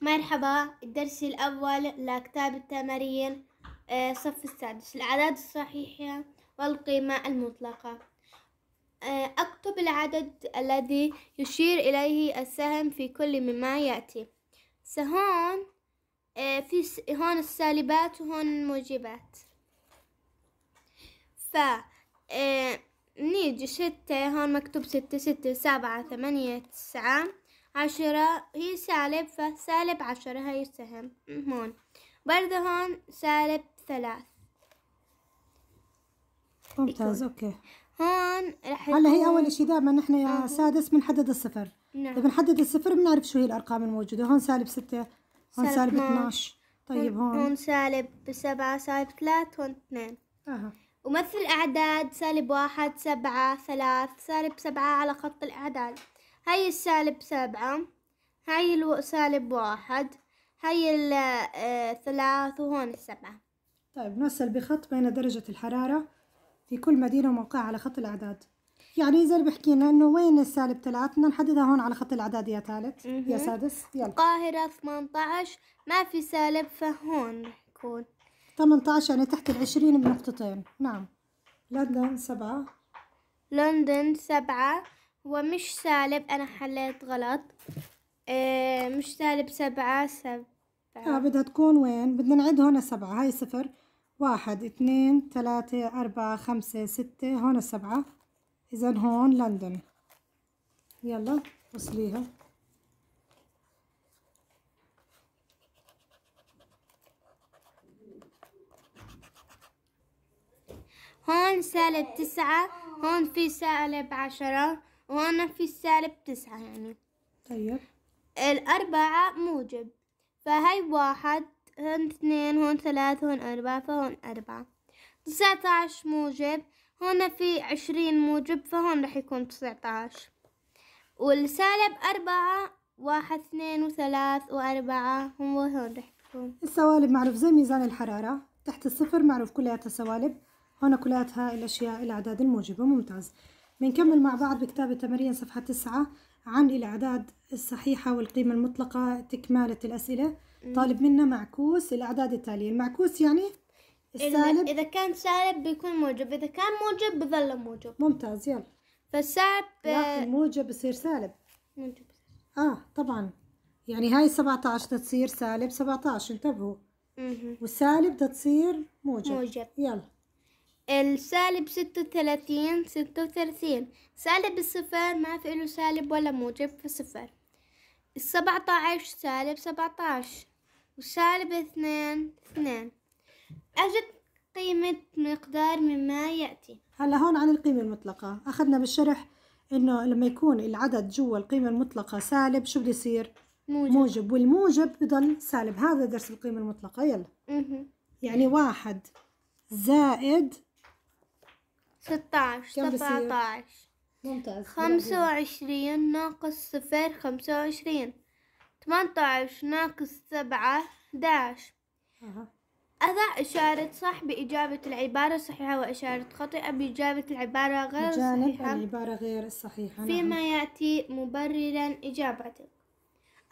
مرحبا الدرس الأول لكتاب التمارين آه، صف السادس الأعداد الصحيحة والقيمة المطلقة آه، أكتب العدد الذي يشير إليه السهم في كل مما يأتي سهون آه، في هون السالبات وهون الموجبات ف نيجي ستة هون مكتوب ستة ستة سبعة ثمانية تسعة عشرة هي سالب فسالب عشرة السهم هون برضه هون سالب ثلاث ممتاز اوكي هون رح هلا هي اول شيء دائما نحن يا سادس بنحدد الصفر نعم اذا بنحدد الصفر بنعرف شو هي الارقام الموجوده هون سالب ستة هون سالب, سالب 12 طيب هون هون سالب سبعة سالب ثلاث هون اثنين اها ومثل الأعداد سالب واحد سبعة ثلاث سالب سبعة على خط الأعداد هاي السالب سبعة هاي السالب واحد هاي الثلاث آه، وهون السبعة طيب نوصل بخط بين درجة الحرارة في كل مدينة وموقعها على خط الأعداد يعني إذا بحكينا بحكي لنا انه وين السالب ثلاث بدنا نحددها هون على خط الاعداد يا ثالث يا سادس يلا القاهرة 18 ما في سالب فهون يكون 18 يعني تحت العشرين بنقطتين نعم لندن سبعة لندن سبعة هو مش سالب أنا حليت غلط آه، مش سالب سبعة سبعة اه بدها تكون وين بدنا نعد هون سبعة هاي صفر واحد اثنين ثلاثة أربعة خمسة ستة هون سبعة إذا هون لندن يلا وصليها هون سالب تسعة هون في سالب عشرة وهنا في السالب تسعة يعني طيب الأربعة موجب فهي واحد هون اثنين هون ثلاثة هون أربعة فهون أربعة تسعة عشر موجب هنا في عشرين موجب فهون رح يكون تسعة عشر والسالب أربعة واحد اثنين وثلاث وأربعة هو هون رح يكون السوالب معروف زي ميزان الحرارة تحت الصفر معروف كلياتها سوالب هون كلياتها الأشياء الأعداد الموجبة ممتاز بنكمل مع بعض بكتاب التمارين صفحة تسعة عن الأعداد الصحيحة والقيمة المطلقة تكمالة الأسئلة طالب منا معكوس الأعداد التالية المعكوس يعني السالب إذا كان سالب بيكون موجب إذا كان موجب بظل موجب ممتاز يلا فالسالب آه، لا الموجب بصير سالب موجب آه طبعا يعني هاي 17 تصير سالب 17 انتبهوا والسالب تصير موجب موجب يلا السالب ستة وثلاثين ستة وثلاثين سالب الصفر ما في له سالب ولا موجب في صفر السبعة عشر سالب سبعة عشر وسالب اثنين اثنين أجد قيمة مقدار مما يأتي هلا هون عن القيمة المطلقة أخذنا بالشرح إنه لما يكون العدد جوا القيمة المطلقة سالب شو بده يصير؟ موجب. موجب والموجب بضل سالب هذا درس القيمة المطلقة يلا يعني واحد زائد ستة ممتاز خمسة وعشرين ناقص صفر خمسة وعشرين ثمانية ناقص سبعة داش أضع إشارة صح بإجابة العبارة الصحيحة وإشارة خطأ بإجابة العبارة غير الصحيحة العبارة غير الصحيحة نعم. فيما نعم. يأتي مبررا إجابتك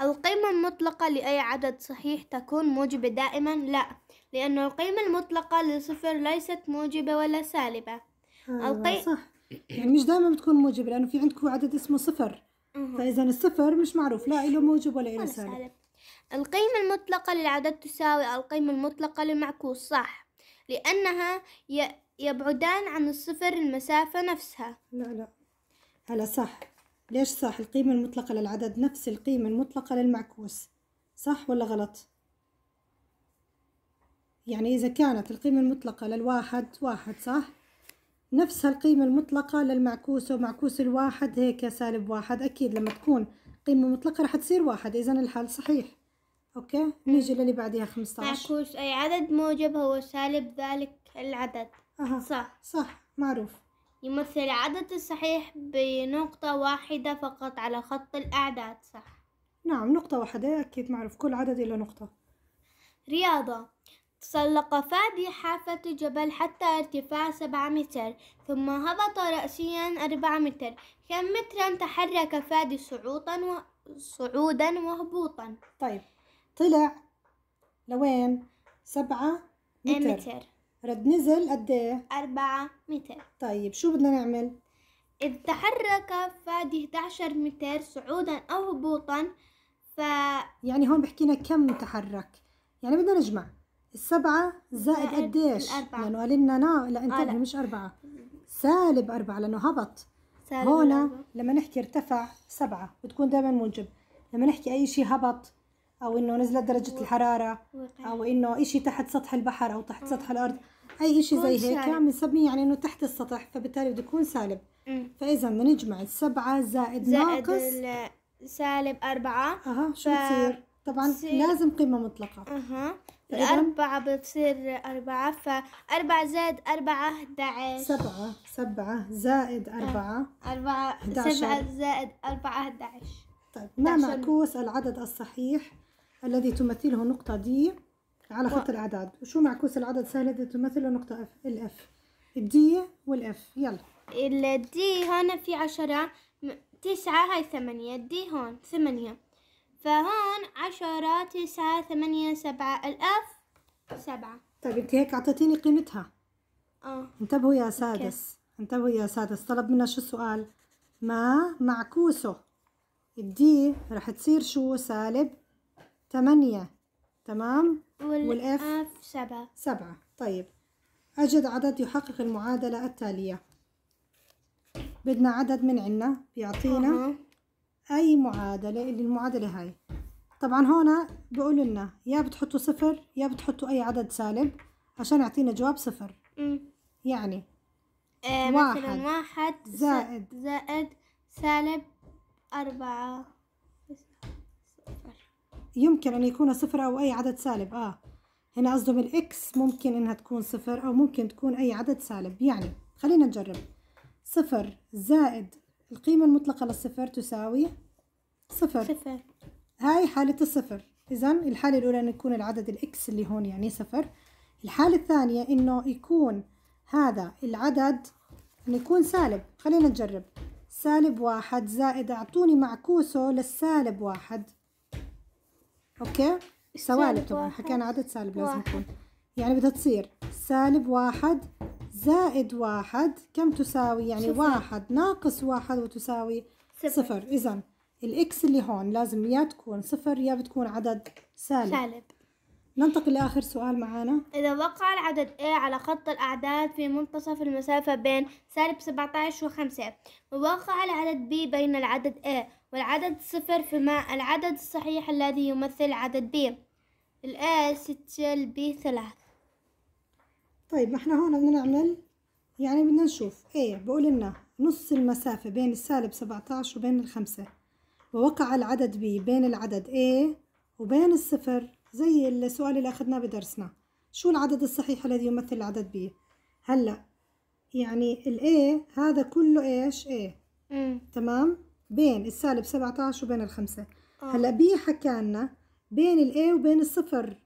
القيمة المطلقة لأي عدد صحيح تكون موجبة دائما لا لأن القيمة المطلقة للصفر ليست موجبة ولا سالبة القي... آه، صح يعني مش دائما بتكون موجب لأنه في عندكم عدد اسمه صفر فإذا الصفر مش معروف لا له موجب ولا له سالب القيمة المطلقة للعدد تساوي القيمة المطلقة للمعكوس صح لأنها ي... يبعدان عن الصفر المسافة نفسها لا لا هلا صح ليش صح القيمة المطلقة للعدد نفس القيمة المطلقة للمعكوس صح ولا غلط يعني إذا كانت القيمة المطلقة للواحد واحد صح نفس القيمة المطلقة للمعكوس ومعكوس الواحد هيك سالب واحد أكيد لما تكون قيمة مطلقة رح تصير واحد إذا الحل صحيح أوكي نيجي للي بعديها 15 معكوس أي عدد موجب هو سالب ذلك العدد أها. صح صح معروف يمثل العدد الصحيح بنقطة واحدة فقط على خط الأعداد صح نعم نقطة واحدة أكيد معروف كل عدد له نقطة رياضة تسلق فادي حافة الجبل حتى ارتفاع سبعة متر ثم هبط رأسيا أربعة متر كم مترا تحرك فادي صعودا و... صعودا وهبوطا طيب طلع لوين سبعة إيه متر, متر. رد نزل قد ايه أربعة متر طيب شو بدنا نعمل إذ تحرك فادي 11 متر صعودا أو هبوطا ف يعني هون بحكينا كم تحرك يعني بدنا نجمع السبعة زائد قديش؟ الأربعة لأنه قال نا نعم. لا انتبه آه مش أربعة سالب أربعة لأنه هبط سالب هون لما نحكي ارتفع سبعة بتكون دائما موجب لما نحكي أي شيء هبط أو إنه نزلت درجة و... الحرارة أو إنه شيء تحت سطح البحر أو تحت آه. سطح الأرض أي شيء زي هيك بنسميه يعني, يعني إنه تحت السطح فبالتالي بده يكون سالب فإذا بدنا نجمع السبعة زائد, زائد ناقص سالب أربعة أها شو بتصير؟ طبعا سي... لازم قيمة مطلقة أها الأربعة بتصير أربعة فأربعة زائد أربعة أحد سبعة سبعة زائد آه، أربعة أربعة سبعة زائد أربعة أحد طيب ما نعم، معكوس العدد الصحيح الذي تمثله نقطة دي على خط و... الأعداد وشو معكوس العدد السهل الذي تمثله نقطة اف الإف الدي والإف يلا الدي هون في عشرة تسعة هاي ثمانية الدي هون ثمانية فهون عشرة تسعة ثمانية سبعة الاف سبعة طيب أنت هيك أعطيتيني قيمتها آه انتبهوا يا سادس okay. انتبهوا يا سادس طلب منا شو السؤال ما معكوسه الدي رح تصير شو سالب ثمانية تمام والإف سبعة سبعة طيب أجد عدد يحقق المعادلة التالية بدنا عدد من عنا بيعطينا أي معادلة اللي المعادلة هاي طبعا هون بقول لنا يا بتحطوا صفر يا بتحطوا أي عدد سالب عشان يعطينا جواب صفر م. يعني آه واحد مثلا واحد زائد زائد سالب أربعة صفر يمكن أن يكون صفر أو أي عدد سالب آه هنا قصدهم الإكس ممكن إنها تكون صفر أو ممكن تكون أي عدد سالب يعني خلينا نجرب صفر زائد القيمة المطلقة للصفر تساوي صفر صفر هاي حالة الصفر إذا الحالة الأولى إنه يكون العدد الإكس اللي هون يعني صفر الحالة الثانية إنه يكون هذا العدد إنه يكون سالب خلينا نجرب سالب واحد زائد أعطوني معكوسه للسالب واحد أوكي سوالب طبعا حكينا عدد سالب لازم يكون يعني بدها تصير سالب واحد زائد واحد كم تساوي يعني صفر. واحد ناقص واحد وتساوي صفر, صفر. إذا الإكس اللي هون لازم يا تكون صفر يا بتكون عدد سالب, سالب. ننتقل لآخر سؤال معانا إذا وقع العدد A على خط الأعداد في منتصف المسافة بين سالب 17 و5 ووقع العدد B بين العدد A والعدد صفر فما العدد الصحيح الذي يمثل عدد B ستة 6 البي ثلاثة طيب ما احنا هون بدنا نعمل يعني بدنا نشوف ايه بقول لنا نص المسافة بين السالب 17 وبين الخمسة ووقع العدد بي بين العدد A وبين الصفر زي السؤال اللي أخذناه بدرسنا شو العدد الصحيح الذي يمثل العدد بي هلأ يعني ال A هذا كله إيش A مم. تمام بين السالب 17 وبين الخمسة آه. هلأ بي حكى لنا بين ال A وبين الصفر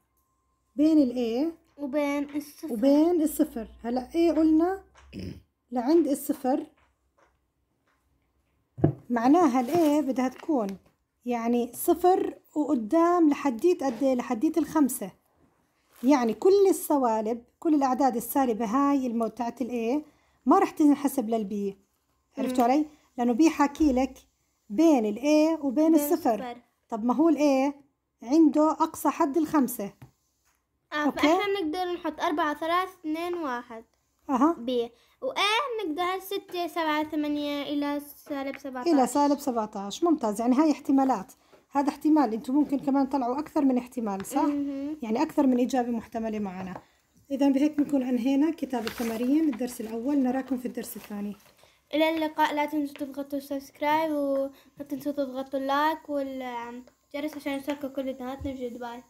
بين ال A وبين الصفر وبين الصفر هلا ايه قلنا لعند الصفر معناها الايه بدها تكون يعني صفر وقدام لحديت قد ايه لحديت الخمسة يعني كل السوالب كل الأعداد السالبة هاي المو تاعت الايه ما راح تنحسب للبي عرفتوا علي؟ لأنه بي حاكي لك بين الايه وبين الصفر. الصفر طب ما هو الايه عنده أقصى حد الخمسة اه أوكي. فاحنا نقدر نحط أربعة ثلاثة اثنين واحد اها بي وإيه نقدر ستة سبعة ثمانية إلى سالب سبعة إلى سالب سبعة عشر ممتاز يعني هاي احتمالات هذا احتمال انتم ممكن كمان تطلعوا أكثر من احتمال صح؟ مم. يعني أكثر من إجابة محتملة معنا إذا بهيك بنكون أنهينا كتاب التمارين الدرس الأول نراكم في الدرس الثاني إلى اللقاء لا تنسوا تضغطوا سبسكرايب وما تنسوا تضغطوا لايك والجرس عشان يوصلكم كل الفيديوهات في باي